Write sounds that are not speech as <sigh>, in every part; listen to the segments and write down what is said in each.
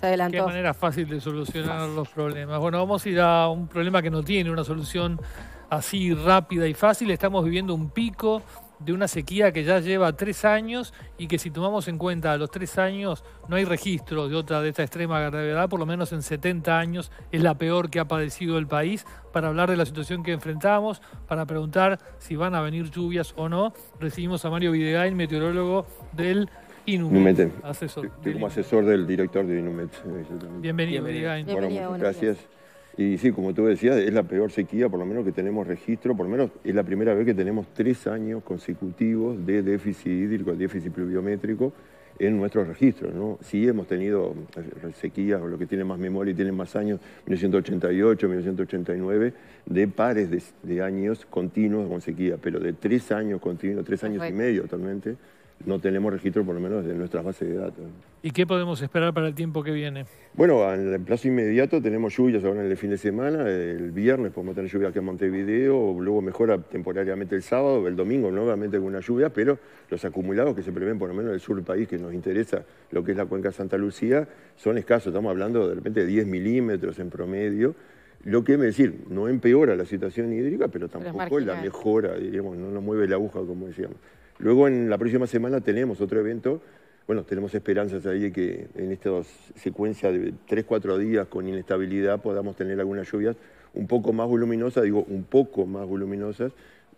Qué manera fácil de solucionar los problemas. Bueno, vamos a ir a un problema que no tiene una solución así rápida y fácil. Estamos viviendo un pico de una sequía que ya lleva tres años y que si tomamos en cuenta a los tres años no hay registro de otra de esta extrema gravedad, por lo menos en 70 años es la peor que ha padecido el país, para hablar de la situación que enfrentamos, para preguntar si van a venir lluvias o no. Recibimos a Mario Videgain, meteorólogo del Inumet, eh, asesor. como asesor del director de Inumet. Eh, Bienvenido, Bienvenido. Bueno, gracias. Y sí, como tú decías, es la peor sequía, por lo menos que tenemos registro, por lo menos es la primera vez que tenemos tres años consecutivos de déficit hídrico, déficit pluviométrico en nuestros registros. ¿no? Sí hemos tenido eh, sequías, o lo que tiene más memoria y tiene más años, 1988, 1989, de pares de, años continuos con sequía, pero de tres años continuos, tres años y medio totalmente, no tenemos registro por lo menos de nuestras bases de datos. ¿Y qué podemos esperar para el tiempo que viene? Bueno, en el plazo inmediato tenemos lluvias ahora en el fin de semana, el viernes podemos tener lluvia aquí en Montevideo, luego mejora temporariamente el sábado, el domingo nuevamente alguna lluvia, pero los acumulados que se prevén por lo menos en el sur del país, que nos interesa lo que es la cuenca Santa Lucía, son escasos, estamos hablando de repente de 10 milímetros en promedio, lo que es decir, no empeora la situación hídrica, pero tampoco la mejora, no nos mueve la aguja, como decíamos. Luego en la próxima semana tenemos otro evento. Bueno, tenemos esperanzas ahí de que en esta secuencia de 3, 4 días con inestabilidad podamos tener algunas lluvias un poco más voluminosas, digo un poco más voluminosas,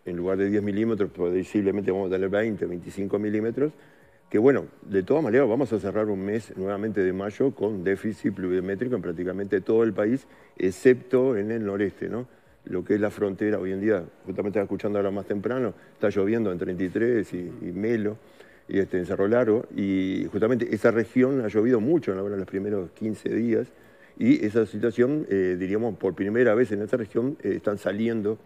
en lugar de 10 milímetros, posiblemente vamos a tener 20, 25 milímetros, que bueno, de todas maneras vamos a cerrar un mes nuevamente de mayo con déficit pluviométrico en prácticamente todo el país, excepto en el noreste, ¿no? lo que es la frontera hoy en día, justamente estaba escuchando ahora más temprano, está lloviendo en 33 y, Melo, y este, en Cerro Largo, y justamente esa región ha llovido mucho en los primeros 15 días, y esa situación, eh, diríamos, por primera vez en esta región eh, están saliendo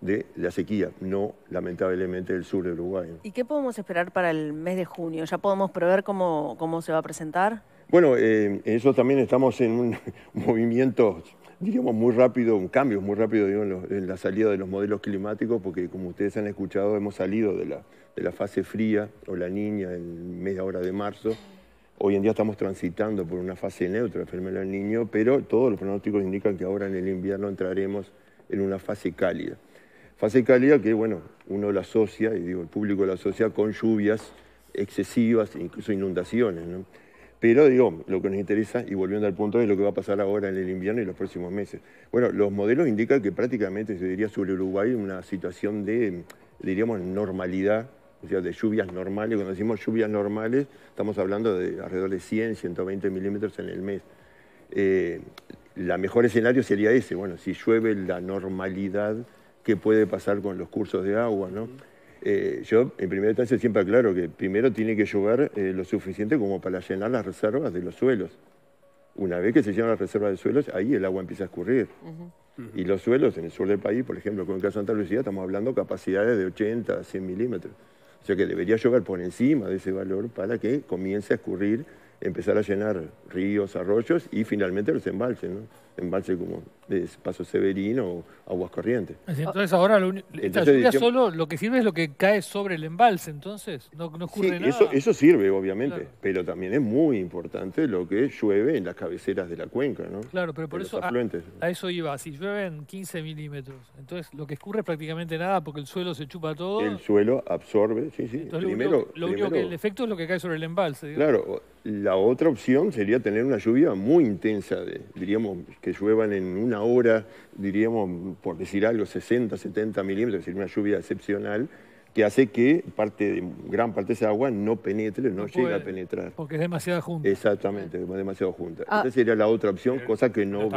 de la sequía, no lamentablemente del sur de Uruguay. ¿Y qué podemos esperar para el mes de junio? ¿Ya podemos prever cómo, se va a presentar? Bueno, en eh, eso también estamos en un <laughs> movimiento, digamos, muy rápido, un cambio muy rápido en, la salida de los modelos climáticos, porque como ustedes han escuchado, hemos salido de la, fase fría o la niña en media hora de marzo. Hoy en día estamos transitando por una fase neutra enfermera del niño, pero todos los pronósticos indican que ahora en el invierno entraremos en una fase cálida. Fase calidad que, bueno, uno la asocia, y digo, el público la asocia con lluvias excesivas, incluso inundaciones, Pero, digo, lo que nos interesa, y volviendo al punto, es lo que va a pasar ahora en el invierno y los próximos meses. Bueno, los modelos indican que prácticamente se diría sobre Uruguay una situación de, diríamos, normalidad, o sea, de lluvias normales. Cuando decimos lluvias normales, estamos hablando de alrededor de 100, 120 milímetros en el mes. Eh, la mejor escenario sería ese, bueno, si llueve la normalidad qué puede pasar con los cursos de agua, ¿no? Eh, yo, en primera instancia, siempre aclaro que primero tiene que llover eh, lo suficiente como para llenar las reservas de los suelos. Una vez que se llenan las reservas de suelos, ahí el agua empieza a escurrir. Y los suelos en el sur del país, por ejemplo, con el caso de Santa Lucía, estamos hablando capacidades de 80 a 100 milímetros. O sea que debería llover por encima de ese valor para que comience a escurrir, empezar a llenar ríos, arroyos y finalmente los embalses. ¿no? embalse como de Paso Severino o Aguas Corrientes. Entonces ahora lo la lluvia solo lo que sirve es lo que cae sobre el embalse, entonces no, no nada. Eso, eso sirve, obviamente, pero también es muy importante lo que llueve en las cabeceras de la cuenca, ¿no? Claro, pero por eso a, eso iba, si llueven 15 milímetros, entonces lo que escurre es prácticamente nada porque el suelo se chupa todo. El suelo absorbe, sí, sí. Entonces, primero, lo único, que el efecto es lo que cae sobre el embalse. Claro, la otra opción sería tener una lluvia muy intensa, de, diríamos que lluevan en una hora, diríamos, por decir algo, 60, 70 milímetros, es decir, una lluvia excepcional, que hace que parte, gran parte de esa agua no penetre, no, llegue a penetrar. Porque es demasiado junta. Exactamente, es demasiado junta. Ah. Esa sería la otra opción, eh, cosa que no, lo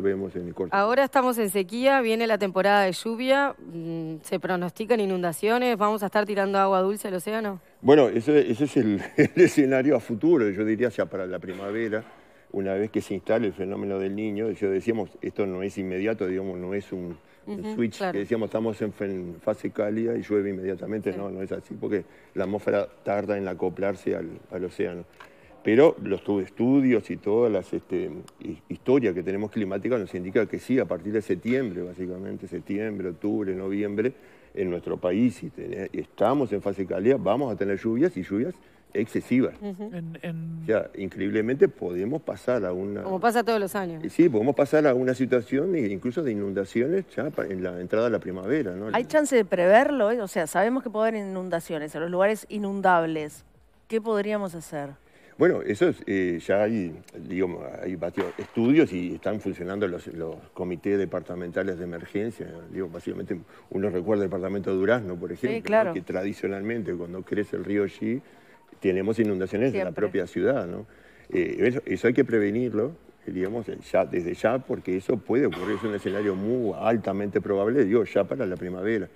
vemos en el corte. Ahora estamos en sequía, viene la temporada de lluvia, mm, se pronostican inundaciones, vamos a estar tirando agua dulce al océano. Bueno, ese, es <laughs> el, escenario a futuro, yo diría hacia para la primavera una vez que se instale el fenómeno del niño, yo decíamos, esto no es inmediato, digamos, no es un, switch que decíamos, estamos en fase cálida y llueve inmediatamente, no, no es así, porque la atmósfera tarda en acoplarse al, océano. Pero los estudios y todas las este, historias que tenemos climáticas nos indica que sí, a partir de septiembre, básicamente, septiembre, octubre, noviembre, en nuestro país, si estamos en fase cálida, vamos a tener lluvias y lluvias excesiva O increíblemente podemos pasar a una... Como pasa todos los años. Sí, podemos pasar a una situación e incluso de inundaciones ya en la entrada de la primavera. ¿no? ¿Hay chance de preverlo? ¿eh? O sea, sabemos que puede haber inundaciones en los lugares inundables. ¿Qué podríamos hacer? Bueno, eso es, eh, ya hay, digamos, hay estudios y están funcionando los, comités departamentales de emergencia. Digo, básicamente uno recuerda el departamento de Durazno, por ejemplo, que tradicionalmente cuando crece el río allí tenemos inundaciones en la propia ciudad, ¿no? Eh, eso, hay que prevenirlo, eh, diríamos eh, ya, desde ya, porque eso puede ocurrir, es un escenario muy altamente probable, digo, ya para la primavera.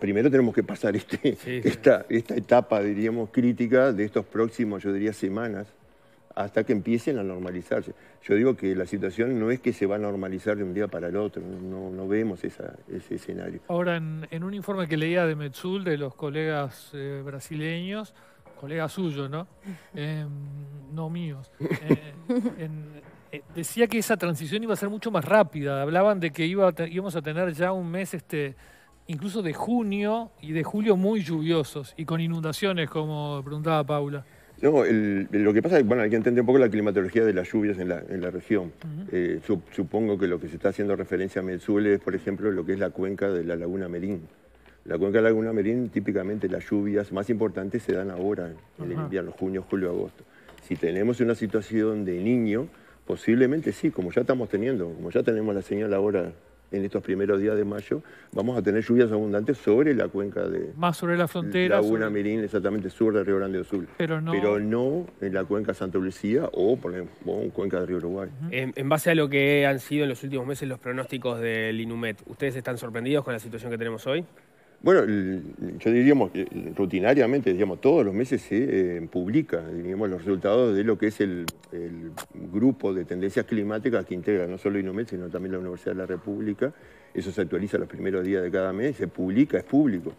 primero tenemos que pasar este, esta, esta etapa, diríamos, crítica de estos próximos, yo diría, semanas, hasta que empiecen a normalizarse. Yo digo que la situación no es que se va a normalizar de un día para el otro, no, no vemos esa, ese escenario. Ahora, en, un informe que leía de Metzul, de los colegas brasileños, colega suyo, ¿no? Em, no míos. Eh, eh, decía que esa transición iba a ser mucho más rápida. Hablaban de que iba íbamos a tener ya un mes, este, incluso de junio y de julio muy lluviosos y con inundaciones, como preguntaba Paula. No, lo que pasa es que bueno, hay que entender un poco la climatología de las lluvias en la, en la región. Eh, supongo que lo que se está haciendo referencia a Medzuel es, por ejemplo, lo que es la cuenca de la laguna Merín. La cuenca de Laguna Merín, típicamente las lluvias más importantes se dan ahora, en el invierno, junio, julio, agosto. Si tenemos una situación de niño, posiblemente sí, como ya estamos teniendo, como ya tenemos la señal ahora en estos primeros días de mayo, vamos a tener lluvias abundantes sobre la cuenca de... Más sobre la frontera. Laguna Merín, exactamente, sur del Río Grande del Sur, Pero no... en la cuenca Santa Lucía o, por ejemplo, en cuenca del Río Uruguay. en, en, base a lo que han sido en los últimos meses los pronósticos del INUMET, ¿ustedes están sorprendidos con la situación que tenemos hoy? Bueno, yo diríamos que rutinariamente, digamos, todos los meses se eh, publica digamos, los resultados de lo que es el, grupo de tendencias climáticas que integra no solo INUMED, sino también la Universidad de la República. Eso se actualiza los primeros días de cada mes, se publica, es público.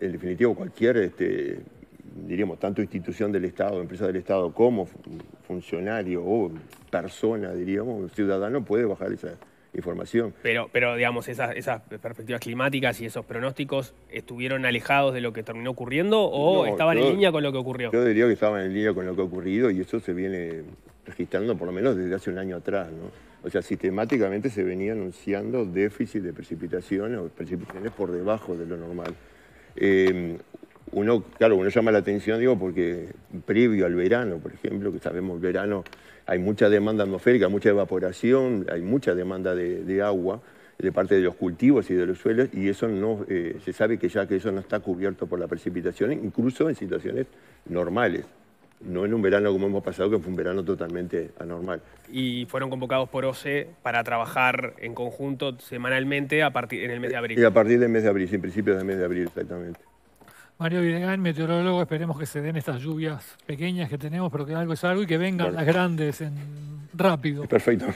En definitivo, cualquier, este, diríamos, tanto institución del Estado, empresa del Estado, como funcionario o persona, diríamos, ciudadano, puede bajar esa, información. Pero, pero digamos, esas, esas perspectivas climáticas y esos pronósticos estuvieron alejados de lo que terminó ocurriendo o estaban en línea con lo que ocurrió? Yo diría que estaban en línea con lo que ha ocurrido y eso se viene registrando por lo menos desde hace un año atrás, ¿no? O sea, sistemáticamente se venía anunciando déficit de precipitaciones o precipitaciones por debajo de lo normal. Eh, uno, claro, uno llama la atención, digo, porque previo al verano, por ejemplo, que sabemos el verano hay mucha demanda atmosférica, mucha evaporación, hay mucha demanda de, agua de parte de los cultivos y de los suelos, y eso no, eh, se sabe que ya que eso no está cubierto por la precipitación, incluso en situaciones normales. No en un verano como hemos pasado, que fue un verano totalmente anormal. Y fueron convocados por OCE para trabajar en conjunto semanalmente a partir, en el mes de eh, abril. Y a partir del mes de abril, sin principios del mes de abril, exactamente. Mario Videgán, meteorólogo, esperemos que se den estas lluvias pequeñas que tenemos, pero que algo es algo y que vengan las grandes en rápido. Perfecto.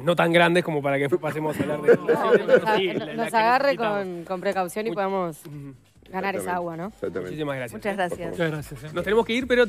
No tan grandes como para que pasemos a hablar de... nos, agarre con, precaución y podamos ganar esa agua, ¿no? Muchísimas gracias. Muchas ¿eh? gracias. gracias Nos eh. tenemos que ir, pero